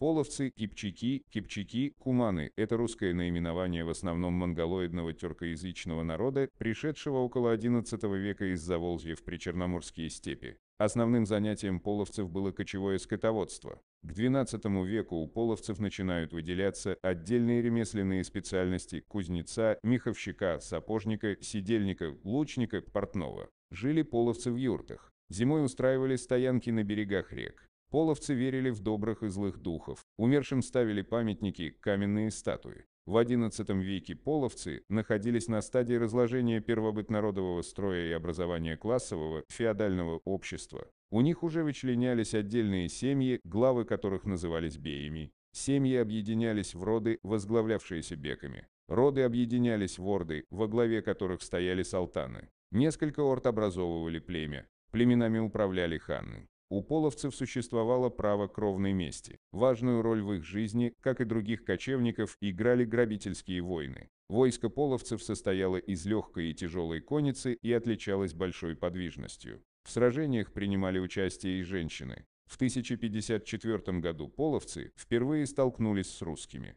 Половцы, кипчаки, кипчаки, куманы – это русское наименование в основном монголоидного тюркоязычного народа, пришедшего около XI века из Заволжья в причерноморские степи. Основным занятием половцев было кочевое скотоводство. К XII веку у половцев начинают выделяться отдельные ремесленные специальности – кузнеца, меховщика, сапожника, сидельника, лучника, портного. Жили половцы в юртах. Зимой устраивали стоянки на берегах рек. Половцы верили в добрых и злых духов. Умершим ставили памятники, каменные статуи. В XI веке половцы находились на стадии разложения первобытнородового строя и образования классового феодального общества. У них уже вычленялись отдельные семьи, главы которых назывались беями. Семьи объединялись в роды, возглавлявшиеся беками. Роды объединялись в орды, во главе которых стояли салтаны. Несколько орд образовывали племя. Племенами управляли ханы. У половцев существовало право кровной мести. Важную роль в их жизни, как и других кочевников, играли грабительские войны. Войско половцев состояло из легкой и тяжелой конницы и отличалось большой подвижностью. В сражениях принимали участие и женщины. В 1054 году половцы впервые столкнулись с русскими.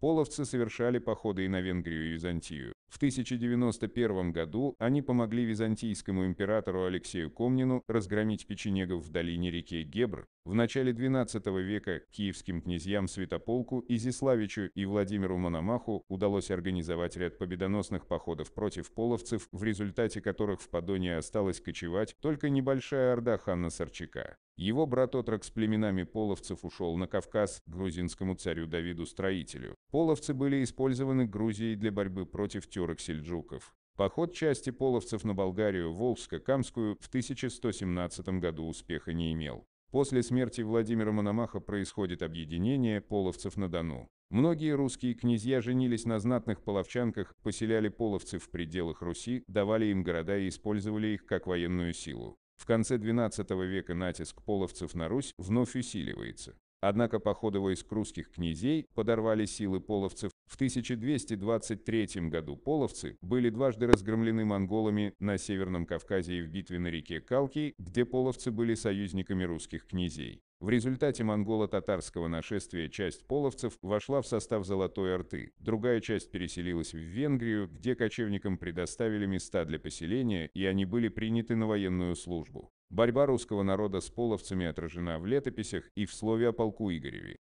Половцы совершали походы и на Венгрию и Византию. В 1091 году они помогли византийскому императору Алексею Комнину разгромить печенегов в долине реки Гебр. В начале XII века киевским князьям Святополку, Изиславичу и Владимиру Мономаху удалось организовать ряд победоносных походов против половцев, в результате которых в Подоне осталось кочевать только небольшая орда хана Сарчака. Его брат-отрок с племенами половцев ушел на Кавказ к грузинскому царю Давиду-строителю. Половцы были использованы Грузией для борьбы против тюрок-сельджуков. Поход части половцев на Болгарию, Волжско-Камскую, в 1117 году успеха не имел. После смерти Владимира Мономаха происходит объединение половцев на Дону. Многие русские князья женились на знатных половчанках, поселяли половцев в пределах Руси, давали им города и использовали их как военную силу. В конце XII века натиск половцев на Русь вновь усиливается. Однако походы войск русских князей подорвали силы половцев. В 1223 году половцы были дважды разгромлены монголами на Северном Кавказе и в битве на реке Калки, где половцы были союзниками русских князей. В результате монголо-татарского нашествия часть половцев вошла в состав Золотой Орды, другая часть переселилась в Венгрию, где кочевникам предоставили места для поселения, и они были приняты на военную службу. Борьба русского народа с половцами отражена в летописях и в слове о полку Игореве.